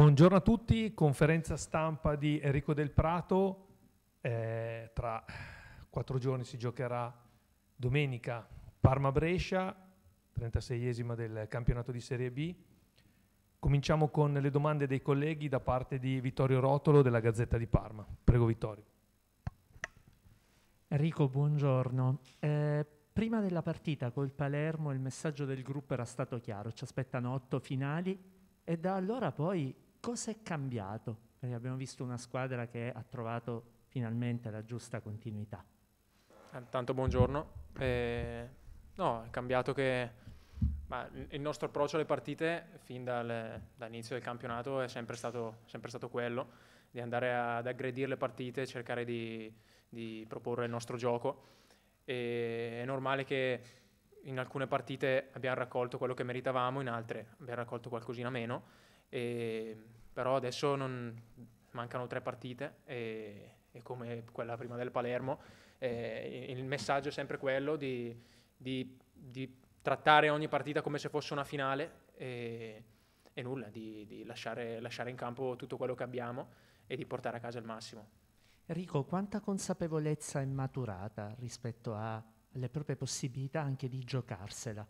Buongiorno a tutti, conferenza stampa di Enrico Del Prato. Eh, tra quattro giorni si giocherà domenica Parma-Brescia, 36esima del campionato di Serie B. Cominciamo con le domande dei colleghi da parte di Vittorio Rotolo della Gazzetta di Parma. Prego Vittorio. Enrico, buongiorno. Eh, prima della partita col Palermo il messaggio del gruppo era stato chiaro, ci aspettano otto finali e da allora poi Cosa è cambiato? Perché abbiamo visto una squadra che ha trovato finalmente la giusta continuità. Eh, tanto buongiorno. Eh, no, è cambiato che ma il nostro approccio alle partite fin dal, dall'inizio del campionato è sempre stato, sempre stato, quello di andare ad aggredire le partite, cercare di, di proporre il nostro gioco. E è normale che in alcune partite abbiamo raccolto quello che meritavamo, in altre abbiamo raccolto qualcosina meno e, però adesso non, mancano tre partite e, e, come quella prima del Palermo eh, il messaggio è sempre quello di, di, di, trattare ogni partita come se fosse una finale e, e nulla, di, di lasciare, lasciare in campo tutto quello che abbiamo e di portare a casa il massimo. Rico, quanta consapevolezza è maturata rispetto alle proprie possibilità anche di giocarsela?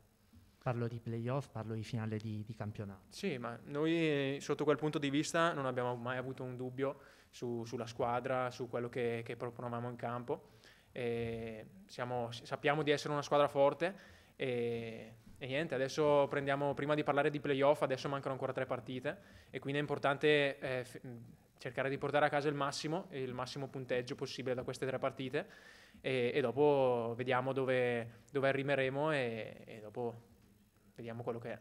Parlo di playoff, parlo di finale di, di, campionato. Sì, ma noi sotto quel punto di vista non abbiamo mai avuto un dubbio su, sulla squadra, su quello che, che proponevamo in campo. Siamo, sappiamo di essere una squadra forte e, e, niente, adesso prendiamo, prima di parlare di playoff, adesso mancano ancora tre partite e quindi è importante eh, f- cercare di portare a casa il massimo, il massimo punteggio possibile da queste tre partite e, e dopo vediamo dove, dove arriveremo e, e dopo Vediamo quello che è.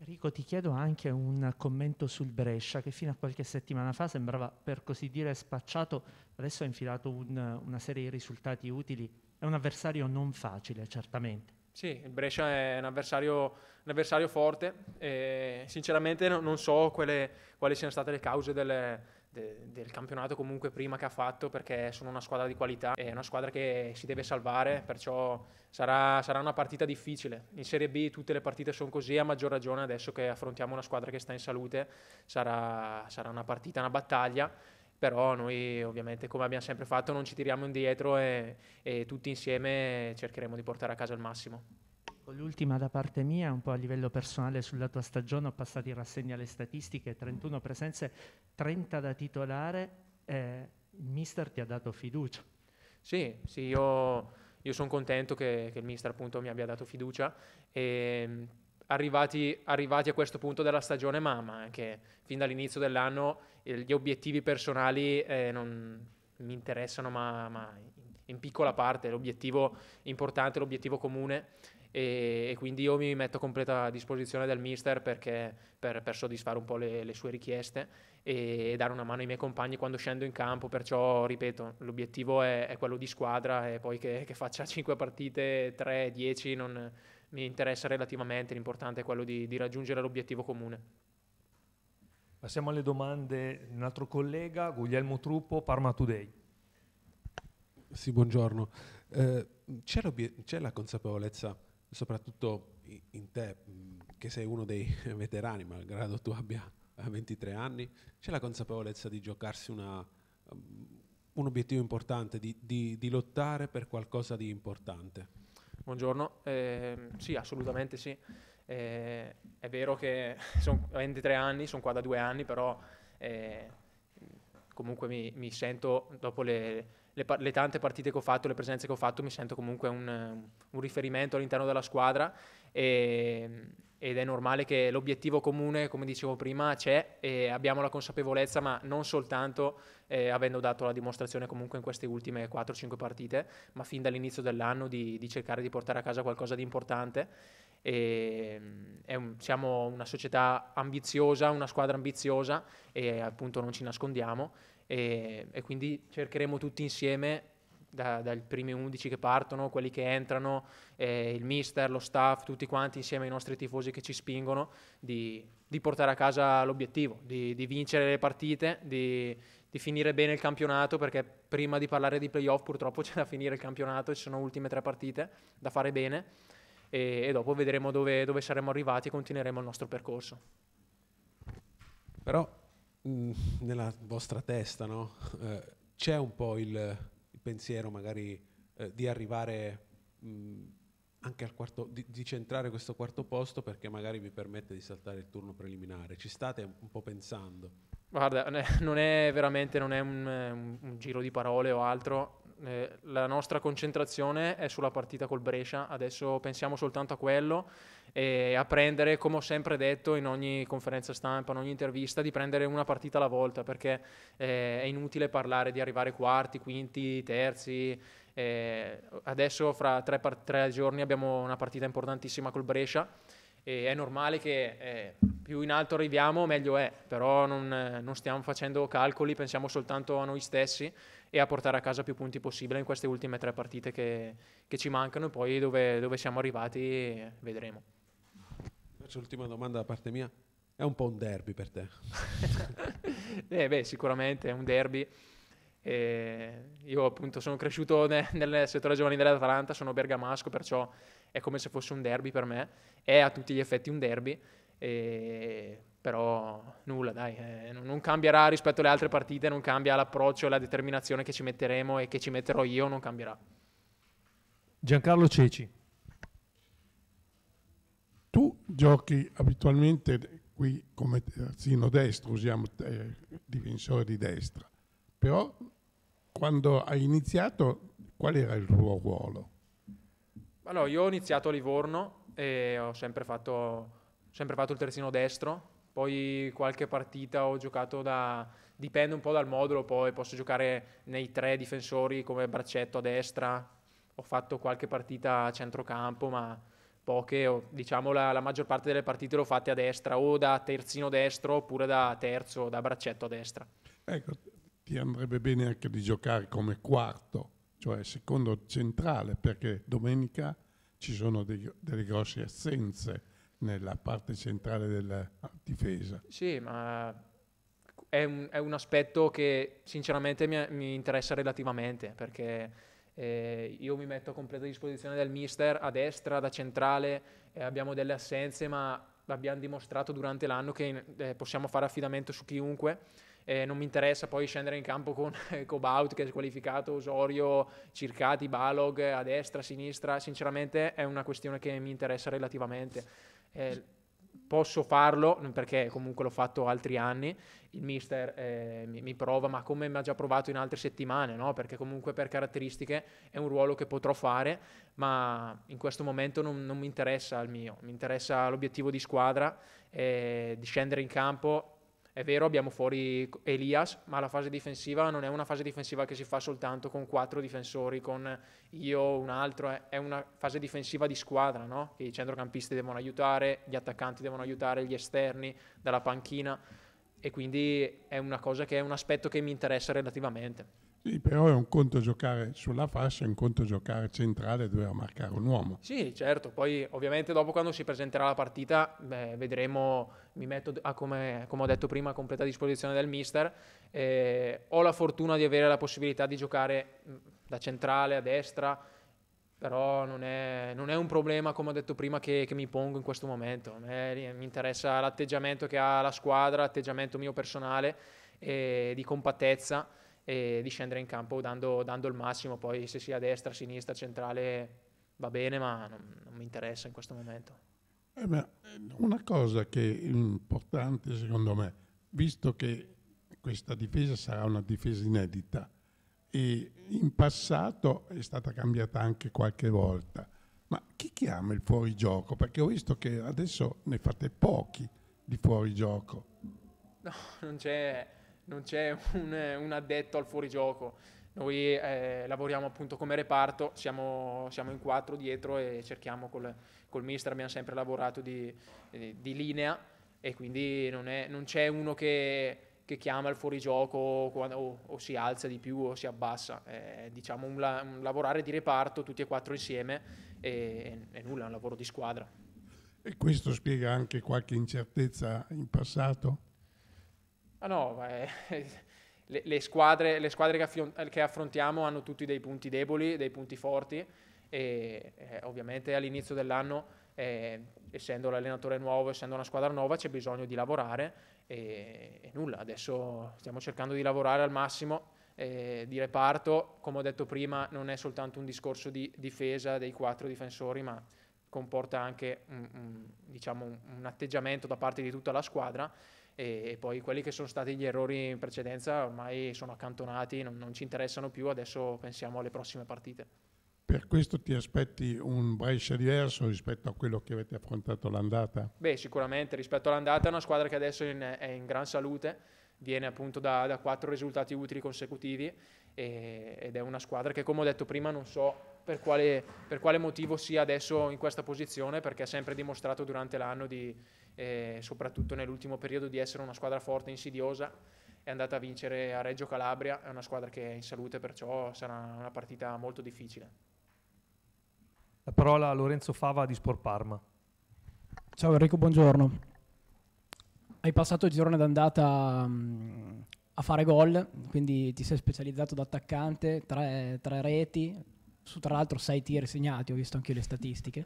Enrico, ti chiedo anche un commento sul Brescia che fino a qualche settimana fa sembrava per così dire spacciato, adesso ha infilato un, una serie di risultati utili. È un avversario non facile, certamente. Sì, il Brescia è un avversario, un avversario forte e sinceramente non so quelle, quali siano state le cause delle, de, del campionato comunque prima che ha fatto perché sono una squadra di qualità, è una squadra che si deve salvare, perciò sarà, sarà una partita difficile. In Serie B tutte le partite sono così, a maggior ragione adesso che affrontiamo una squadra che sta in salute, sarà, sarà una partita, una battaglia però noi ovviamente come abbiamo sempre fatto non ci tiriamo indietro e, e tutti insieme cercheremo di portare a casa il massimo. Ecco, l'ultima da parte mia, un po' a livello personale sulla tua stagione, ho passato in rassegna le statistiche, 31 presenze, 30 da titolare, eh, il mister ti ha dato fiducia. Sì, sì io, io sono contento che, che, il mister appunto mi abbia dato fiducia e ehm, arrivati, arrivati a questo punto della stagione, ma, ma anche fin dall'inizio dell'anno, eh, gli obiettivi personali eh, non mi interessano, ma, ma in piccola parte, l'obiettivo importante, l'obiettivo comune e, e, quindi io mi metto a completa disposizione del mister perché, per, per soddisfare un po' le, le sue richieste e, e, dare una mano ai miei compagni quando scendo in campo, perciò ripeto, l'obiettivo è, è quello di squadra e poi che, che faccia 5 partite, 3, 10, non mi interessa relativamente, l'importante è quello di, di raggiungere l'obiettivo comune. Passiamo alle domande di un altro collega, Guglielmo Truppo, Parma Today. Sì, buongiorno. Eh, c'è, c'è, la consapevolezza soprattutto in te, che sei uno dei veterani, malgrado tu abbia 23 eh, anni, c'è la consapevolezza di giocarsi una, um, un obiettivo importante, di, di, di, lottare per qualcosa di importante. Buongiorno, eh, sì, assolutamente sì. Eh, è vero che sono 23 anni, sono qua da due anni, però eh, comunque mi, mi sento, dopo le, le, le, tante partite che ho fatto, le presenze che ho fatto, mi sento comunque un, un riferimento all'interno della squadra e, ehm, ed è normale che l'obiettivo comune, come dicevo prima, c'è e abbiamo la consapevolezza, ma non soltanto eh, avendo dato la dimostrazione comunque in queste ultime 4-5 partite, ma fin dall'inizio dell'anno di, di, cercare di portare a casa qualcosa di importante. E, ehm, un, siamo una società ambiziosa, una squadra ambiziosa e appunto non ci nascondiamo e, e quindi cercheremo tutti insieme da, dai primi 11 che partono, quelli che entrano, eh, il mister, lo staff, tutti quanti insieme ai nostri tifosi che ci spingono di, di portare a casa l'obiettivo, di, di vincere le partite, di, di, finire bene il campionato, perché prima di parlare di playoff purtroppo c'è da finire il campionato, ci sono ultime tre partite da fare bene e, e dopo vedremo dove, dove saremo arrivati e continueremo il nostro percorso. Però mh, mm, nella vostra testa no? eh, c'è un po' il pensiero magari eh, di arrivare mh, anche al quarto, di, di, centrare questo quarto posto perché magari vi permette di saltare il turno preliminare? Ci state un po' pensando? Guarda, non è veramente non è un, un, un giro di parole o altro, eh, la nostra concentrazione è sulla partita col Brescia, adesso pensiamo soltanto a quello e a prendere, come ho sempre detto in ogni conferenza stampa, in ogni intervista, di prendere una partita alla volta perché eh, è inutile parlare di arrivare quarti, quinti, terzi. Eh, adesso fra tre, par- tre, giorni abbiamo una partita importantissima col Brescia e è normale che eh, più in alto arriviamo meglio è, però non, non stiamo facendo calcoli, pensiamo soltanto a noi stessi e a portare a casa più punti possibile in queste ultime tre partite che, che ci mancano e poi dove, dove siamo arrivati vedremo quest'ultima domanda da parte mia, è un po' un derby per te. eh, beh, sicuramente è un derby. E eh, io appunto sono cresciuto ne, nel settore giovanile dell'Atalanta, sono bergamasco, perciò è come se fosse un derby per me, è a tutti gli effetti un derby, e... però nulla dai, eh, non cambierà rispetto alle altre partite, non cambia l'approccio e la determinazione che ci metteremo e che ci metterò io, non cambierà. Giancarlo Ceci. Tu giochi abitualmente qui come terzino eh, destro, usiamo eh, difensore di destra, però quando hai iniziato qual era il tuo ruolo? Allora, io ho iniziato a Livorno e ho sempre fatto, sempre fatto il terzino destro, poi qualche partita ho giocato da... dipende un po' dal modulo, poi posso giocare nei tre difensori come braccetto a destra, ho fatto qualche partita a centrocampo, ma poche, diciamo la, la, maggior parte delle partite l'ho fatte a destra o da terzino destro oppure da terzo, da braccetto a destra. Ecco, ti andrebbe bene anche di giocare come quarto, cioè secondo centrale, perché domenica ci sono dei, delle grosse assenze nella parte centrale della difesa. Sì, ma è un, è un aspetto che sinceramente mi, mi interessa relativamente, perché eh, io mi metto a completa disposizione del mister a destra, da centrale, eh, abbiamo delle assenze ma abbiamo dimostrato durante l'anno che eh, possiamo fare affidamento su chiunque. Eh, non mi interessa poi scendere in campo con eh, Cobaut che è squalificato, Osorio, Circati, Balog a destra, a sinistra, sinceramente è una questione che mi interessa relativamente. Eh, posso farlo perché comunque l'ho fatto altri anni il mister eh, mi, mi, prova ma come mi ha già provato in altre settimane no? perché comunque per caratteristiche è un ruolo che potrò fare ma in questo momento non, non mi interessa il mio mi interessa l'obiettivo di squadra eh, di scendere in campo è vero, abbiamo fuori Elias, ma la fase difensiva non è una fase difensiva che si fa soltanto con quattro difensori, con io, o un altro, è una fase difensiva di squadra, no? Che i centrocampisti devono aiutare, gli attaccanti devono aiutare, gli esterni dalla panchina e quindi è una cosa che è un aspetto che mi interessa relativamente. Sì, però è un conto giocare sulla fascia, è un conto giocare centrale dove a marcare un uomo. Sì, certo, poi ovviamente dopo quando si presenterà la partita beh, vedremo, mi metto a come, come, ho detto prima a completa disposizione del mister, eh, ho la fortuna di avere la possibilità di giocare mm, da centrale a destra, però non è, non è un problema come ho detto prima che, che mi pongo in questo momento, me, mi interessa l'atteggiamento che ha la squadra, l'atteggiamento mio personale eh, di compattezza e di scendere in campo dando, dando il massimo, poi se sia a destra, a sinistra, centrale va bene, ma non, non mi interessa in questo momento. Eh beh, una cosa che è importante secondo me, visto che questa difesa sarà una difesa inedita e in passato è stata cambiata anche qualche volta, ma chi chiama il fuorigioco? Perché ho visto che adesso ne fate pochi di fuorigioco. No, non c'è non c'è un, un addetto al fuorigioco. Noi eh, lavoriamo appunto come reparto, siamo, siamo, in quattro dietro e cerchiamo col, col mister, abbiamo sempre lavorato di, eh, di linea e quindi non, è, non c'è uno che, che, chiama il fuorigioco quando, o, o, si alza di più o si abbassa. È, diciamo un, la, un, lavorare di reparto tutti e quattro insieme e, e, e nulla, è un lavoro di squadra. E questo spiega anche qualche incertezza in passato? Ah, no, no, beh, le, le, squadre, le squadre che, affrontiamo hanno tutti dei punti deboli, dei punti forti e eh, ovviamente all'inizio dell'anno, eh, essendo l'allenatore nuovo, essendo una squadra nuova, c'è bisogno di lavorare e, e nulla, adesso stiamo cercando di lavorare al massimo. Eh, di reparto, come ho detto prima, non è soltanto un discorso di difesa dei quattro difensori, ma comporta anche un, un, diciamo, un atteggiamento da parte di tutta la squadra e, poi quelli che sono stati gli errori in precedenza ormai sono accantonati, non, non ci interessano più, adesso pensiamo alle prossime partite. Per questo ti aspetti un Brescia diverso rispetto a quello che avete affrontato l'andata? Beh, sicuramente rispetto all'andata è una squadra che adesso in, è in gran salute, viene appunto da, da quattro risultati utili consecutivi e, ed è una squadra che come ho detto prima non so per quale, per quale motivo sia adesso in questa posizione perché ha sempre dimostrato durante l'anno di, eh, soprattutto nell'ultimo periodo, di essere una squadra forte, insidiosa. È andata a vincere a Reggio Calabria, è una squadra che è in salute, perciò sarà una partita molto difficile. La parola a Lorenzo Fava di Sport Parma. Ciao Enrico, buongiorno. Hai passato il girone d'andata a fare gol, quindi ti sei specializzato da attaccante, tre, tre reti, su tra l'altro sei tiri segnati, ho visto anche le statistiche.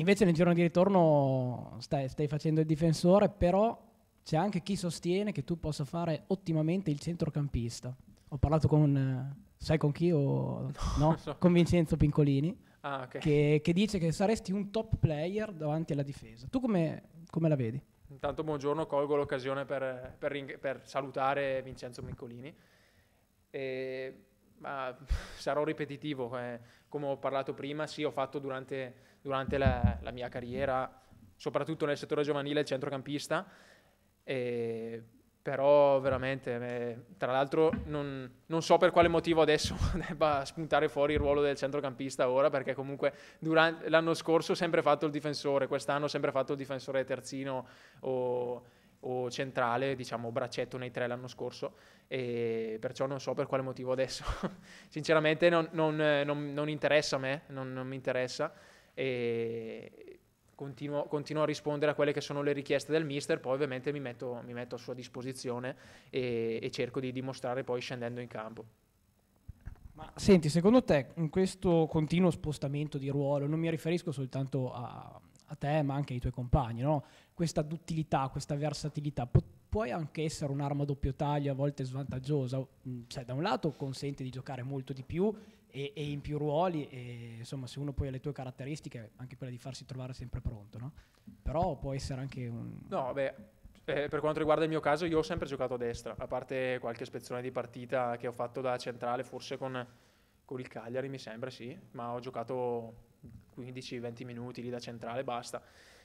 Invece nel giorno di ritorno stai, stai, facendo il difensore, però c'è anche chi sostiene che tu possa fare ottimamente il centrocampista. Ho parlato con, eh, sai con chi? O, no, no? So. Con Vincenzo Pincolini, ah, okay. che, che, dice che saresti un top player davanti alla difesa. Tu come, come la vedi? Intanto buongiorno, colgo l'occasione per, per, per salutare Vincenzo Pincolini. E ma sarò ripetitivo, eh, come ho parlato prima, sì, ho fatto durante, durante la, la, mia carriera, soprattutto nel settore giovanile, il centrocampista, e, però veramente, eh, tra l'altro non, non, so per quale motivo adesso debba spuntare fuori il ruolo del centrocampista ora, perché comunque durante, l'anno scorso ho sempre fatto il difensore, quest'anno ho sempre fatto il difensore terzino o o centrale, diciamo braccetto nei tre l'anno scorso, e perciò non so per quale motivo adesso. Sinceramente non, non, non, non, interessa a me, non, mi interessa. E continuo, continuo, a rispondere a quelle che sono le richieste del mister, poi ovviamente mi metto, mi metto a sua disposizione e, e cerco di dimostrare poi scendendo in campo. Ma senti, secondo te in questo continuo spostamento di ruolo, non mi riferisco soltanto a, a te ma anche ai tuoi compagni, no? questa duttilità, questa versatilità Pu- può anche essere un'arma a doppio taglio, a volte svantaggiosa. Mm, cioè, da un lato consente di giocare molto di più e, e in più ruoli, e, insomma, se uno poi ha le tue caratteristiche, anche quella di farsi trovare sempre pronto, no? Però può essere anche un... No, beh, eh, per quanto riguarda il mio caso, io ho sempre giocato a destra, a parte qualche spezzone di partita che ho fatto da centrale, forse con, con il Cagliari, mi sembra, sì, ma ho giocato 15-20 minuti lì da centrale, basta.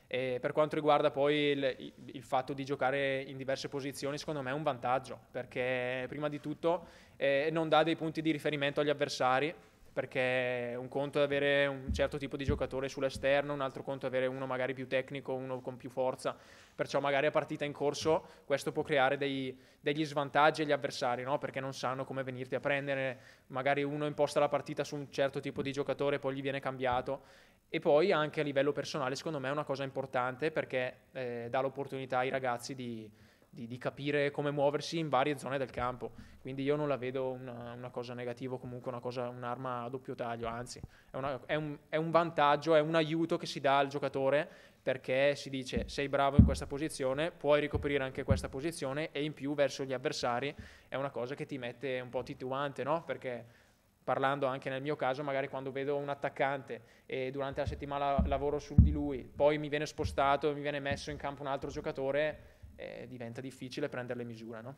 E per quanto riguarda poi il, il, fatto di giocare in diverse posizioni, secondo me è un vantaggio, perché prima di tutto eh, non dà dei punti di riferimento agli avversari perché un conto è avere un certo tipo di giocatore sull'esterno, un altro conto è avere uno magari più tecnico, uno con più forza, perciò magari a partita in corso questo può creare dei, degli svantaggi agli avversari, no? perché non sanno come venirti a prendere, magari uno imposta la partita su un certo tipo di giocatore, poi gli viene cambiato e poi anche a livello personale secondo me è una cosa importante perché eh, dà l'opportunità ai ragazzi di di, di, capire come muoversi in varie zone del campo. Quindi io non la vedo una, una cosa negativa, comunque una cosa, un'arma a doppio taglio, anzi è, una, è, un, è, un, vantaggio, è un aiuto che si dà al giocatore perché si dice sei bravo in questa posizione, puoi ricoprire anche questa posizione e in più verso gli avversari è una cosa che ti mette un po' titubante, no? Perché parlando anche nel mio caso, magari quando vedo un attaccante e durante la settimana lavoro su di lui, poi mi viene spostato, mi viene messo in campo un altro giocatore, eh, diventa difficile prendere le misure. No?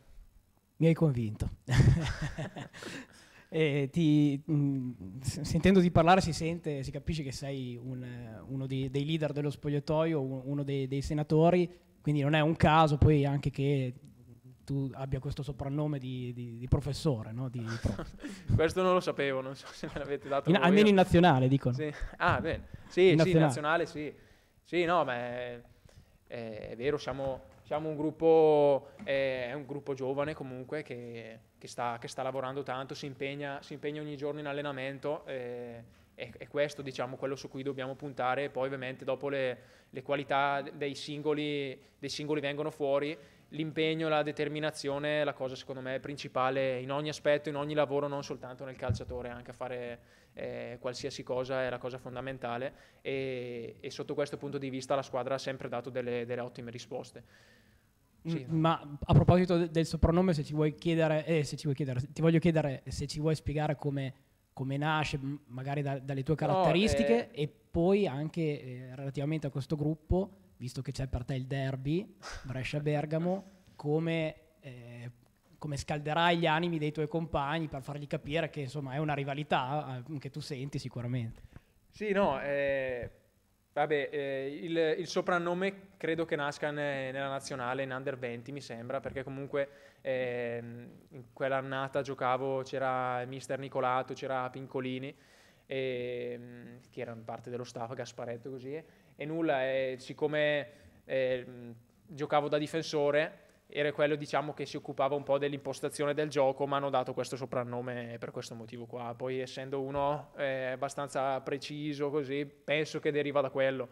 Mi hai convinto. Eh, ti, mh, mm, sentendoti parlare si sente, si capisce che sei un, uno dei, dei, leader dello spogliatoio, uno dei, dei, senatori, quindi non è un caso poi anche che tu abbia questo soprannome di, di, di professore. No? Di, questo non lo sapevo, non so se me l'avete dato. In, eh. almeno in nazionale, dicono. Sì. Ah, bene. Sì, in sì, nazionale. nazionale sì. Sì, no, ma è, è, è vero, siamo siamo un gruppo, eh, un gruppo giovane comunque che, che, sta, che, sta, lavorando tanto, si impegna, si impegna ogni giorno in allenamento. Eh, è, è questo diciamo, quello su cui dobbiamo puntare, poi ovviamente dopo le, le qualità dei singoli, dei singoli vengono fuori l'impegno, la determinazione è la cosa secondo me principale in ogni aspetto, in ogni lavoro, non soltanto nel calciatore, anche a fare eh, qualsiasi cosa è la cosa fondamentale e, e, sotto questo punto di vista la squadra ha sempre dato delle, delle ottime risposte. Sì. Ma a proposito del soprannome, se ci vuoi chiedere, eh, se ci vuoi chiedere, ti voglio chiedere se ci vuoi spiegare come, come nasce, magari da, dalle tue caratteristiche, no, eh... e poi anche eh, relativamente a questo gruppo, visto che c'è per te il derby Brescia-Bergamo, come, eh, come scalderai gli animi dei tuoi compagni per fargli capire che insomma è una rivalità eh, che tu senti sicuramente. Sì, no, eh, Vabbè, eh, il, il, soprannome credo che nasca ne, nella nazionale, in under 20 mi sembra, perché comunque eh, in quell'annata giocavo, c'era il mister Nicolato, c'era Pincolini, eh, che erano parte dello staff, Gasparetto così, e nulla, eh, siccome ehm, giocavo da difensore, era quello diciamo, che si occupava un po' dell'impostazione del gioco, ma hanno dato questo soprannome per questo motivo qua. Poi essendo uno eh, abbastanza preciso così, penso che deriva da quello.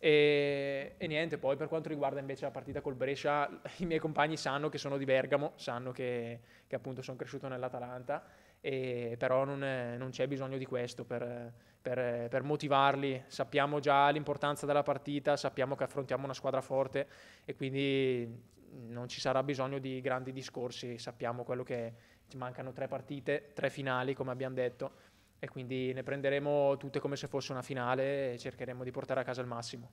E, e, niente, poi per quanto riguarda invece la partita col Brescia, i miei compagni sanno che sono di Bergamo, sanno che, che appunto sono cresciuto nell'Atalanta, e, però non, è, non, c'è bisogno di questo per, per, per, motivarli. Sappiamo già l'importanza della partita, sappiamo che affrontiamo una squadra forte e quindi non ci sarà bisogno di grandi discorsi, sappiamo quello che è. ci mancano tre partite, tre finali come abbiamo detto e quindi ne prenderemo tutte come se fosse una finale e cercheremo di portare a casa il massimo.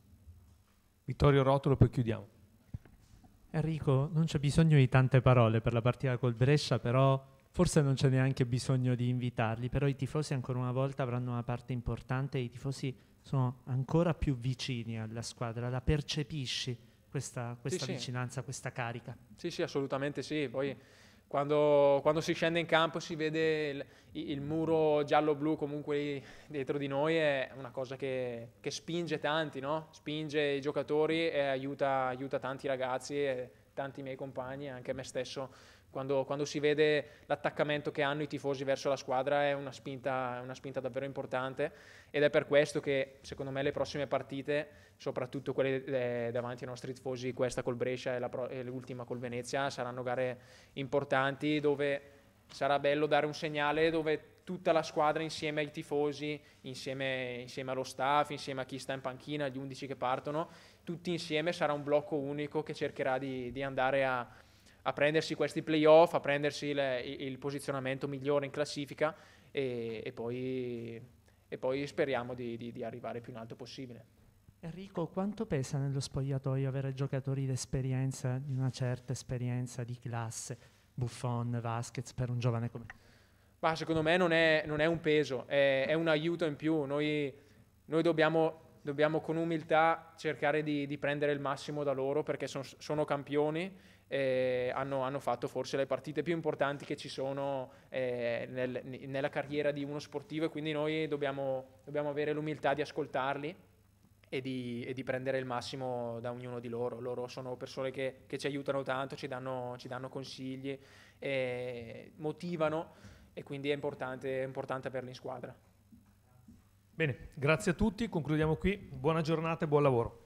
Vittorio Rotolo, poi chiudiamo. Enrico, non c'è bisogno di tante parole per la partita col Brescia, però forse non c'è neanche bisogno di invitarli, però i tifosi ancora una volta avranno una parte importante, i tifosi sono ancora più vicini alla squadra, la percepisci questa, questa sì, vicinanza, sì. questa carica. Sì, sì, assolutamente sì. Poi quando, quando si scende in campo si vede il, il muro giallo-blu comunque dietro di noi, è una cosa che, che spinge tanti, no? spinge i giocatori e aiuta, aiuta tanti ragazzi e tanti miei compagni, anche me stesso quando, quando, si vede l'attaccamento che hanno i tifosi verso la squadra è una spinta, una spinta, davvero importante ed è per questo che secondo me le prossime partite, soprattutto quelle eh, davanti ai nostri tifosi, questa col Brescia e, pro- e l'ultima col Venezia, saranno gare importanti dove sarà bello dare un segnale dove tutta la squadra insieme ai tifosi, insieme, insieme, allo staff, insieme a chi sta in panchina, gli 11 che partono, tutti insieme sarà un blocco unico che cercherà di, di andare a, a prendersi questi playoff, a prendersi le, il posizionamento migliore in classifica e, e, poi, e poi, speriamo di, di, di arrivare più in alto possibile. Enrico, quanto pesa nello spogliatoio avere giocatori d'esperienza, di una certa esperienza di classe, Buffon, Vasquez, per un giovane come te? secondo me non è, non è un peso, è, è, un aiuto in più. Noi, noi dobbiamo dobbiamo con umiltà cercare di, di prendere il massimo da loro perché son, sono campioni eh, hanno, hanno, fatto forse le partite più importanti che ci sono eh, nel, nella carriera di uno sportivo e quindi noi dobbiamo, dobbiamo avere l'umiltà di ascoltarli e di, e di, prendere il massimo da ognuno di loro. Loro sono persone che, che ci aiutano tanto, ci danno, ci danno consigli, eh, motivano e quindi è importante, è importante averli in squadra. Bene, grazie a tutti, concludiamo qui. Buona giornata e buon lavoro.